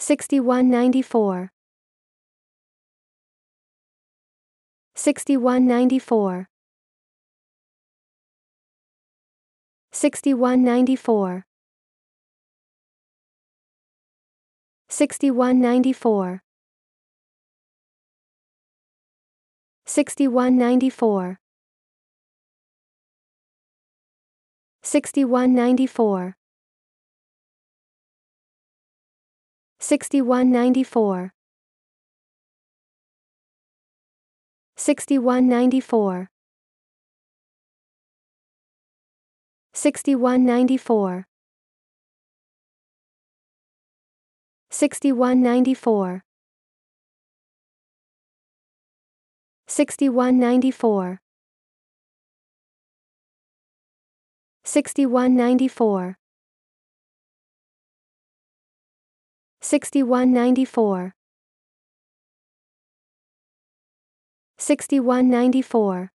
6194 6194 6194 6194 6194 6194 6194 6194 6194 6194 6194 6194 6194 6194